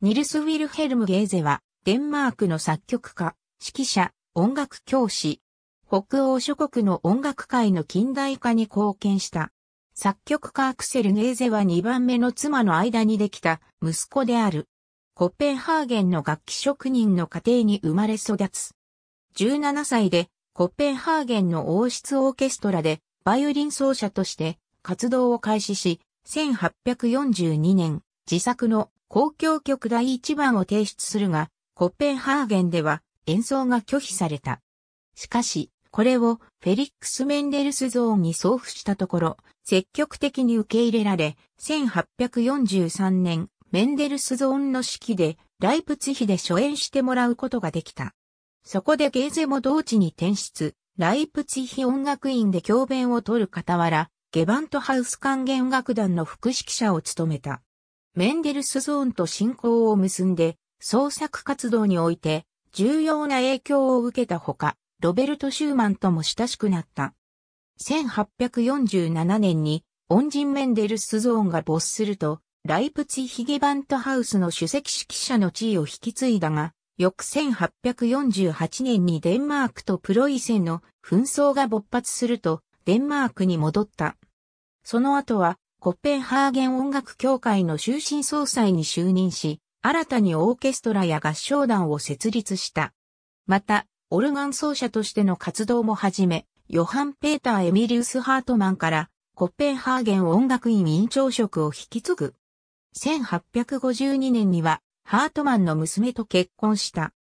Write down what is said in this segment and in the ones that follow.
ニルス・ウィルヘルム・ゲーゼは、デンマークの作曲家、指揮者、音楽教師。北欧諸国の音楽界の近代化に貢献した。作曲家アクセル・ゲーゼは2番目の妻の間にできた息子である。コッペンハーゲンの楽器職人の家庭に生まれ育つ。17歳でコッペンハーゲンの王室オーケストラでバイオリン奏者として活動を開始し、1842年自作の公共曲第1番を提出するが、コッペンハーゲンでは演奏が拒否された。しかし、これをフェリックス・メンデルスゾーンに送付したところ、積極的に受け入れられ、1843年、メンデルスゾーンの式で、ライプツヒで初演してもらうことができた。そこでゲーゼも同地に転出、ライプツヒ音楽院で教鞭を取る傍ら、ゲバントハウス管弦楽団の副指揮者を務めた。メンデルスゾーンと信仰を結んで、創作活動において重要な影響を受けたほか、ロベルト・シューマンとも親しくなった。1847年に恩人メンデルスゾーンが没すると、ライプツィヒゲバントハウスの首席指揮者の地位を引き継いだが、翌1848年にデンマークとプロイセンの紛争が勃発すると、デンマークに戻った。その後はコッペンハーゲン音楽協会の終身総裁に就任し、新たにオーケストラや合唱団を設立した。また、オルガン奏者としての活動も始め、ヨハン・ペーター・エミリウス・ハートマンから、コッペンハーゲン音楽院院長職を引き継ぐ。1852年には、ハートマンの娘と結婚した。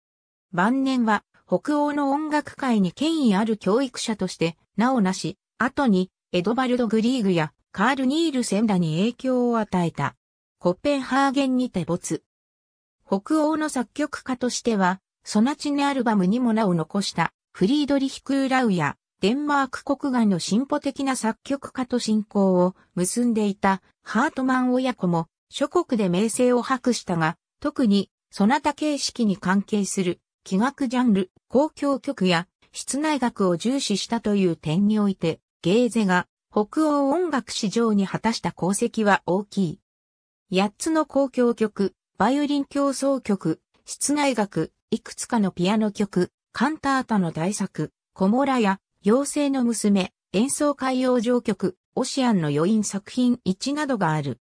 晩年は、北欧の音楽界に権威ある教育者として、なおなし、後に、エドバルド・グリーグや、カール・ニールセンらに影響を与えた。コッペンハーゲンにて没。北欧の作曲家としては、ソナチネアルバムにも名を残したフリードリヒ・クーラウやデンマーク国外の進歩的な作曲家と進行を結んでいたハートマン親子も諸国で名声を博したが、特にソナタ形式に関係する器楽ジャンル、公共曲や室内楽を重視したという点において、ゲーゼが北欧音楽史上に果たした功績は大きい。8つの交響曲、バイオリン競争曲、室内楽、いくつかのピアノ曲、カンタータの大作、コモラや、妖精の娘、演奏会用上曲、オシアンの余韻作品1などがある。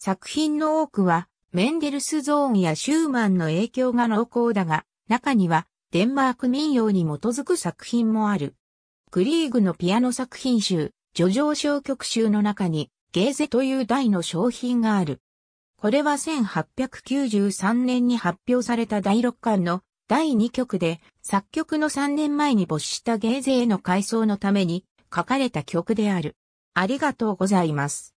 作品の多くは、メンデルスゾーンやシューマンの影響が濃厚だが、中には、デンマーク民謡に基づく作品もある。クリーグのピアノ作品集、叙情小曲集の中に、ゲーゼという題の商品がある。これは1893年に発表された第6巻の第2曲で、作曲の3年前に没したゲーゼへの回想のために書かれた曲である。ありがとうございます。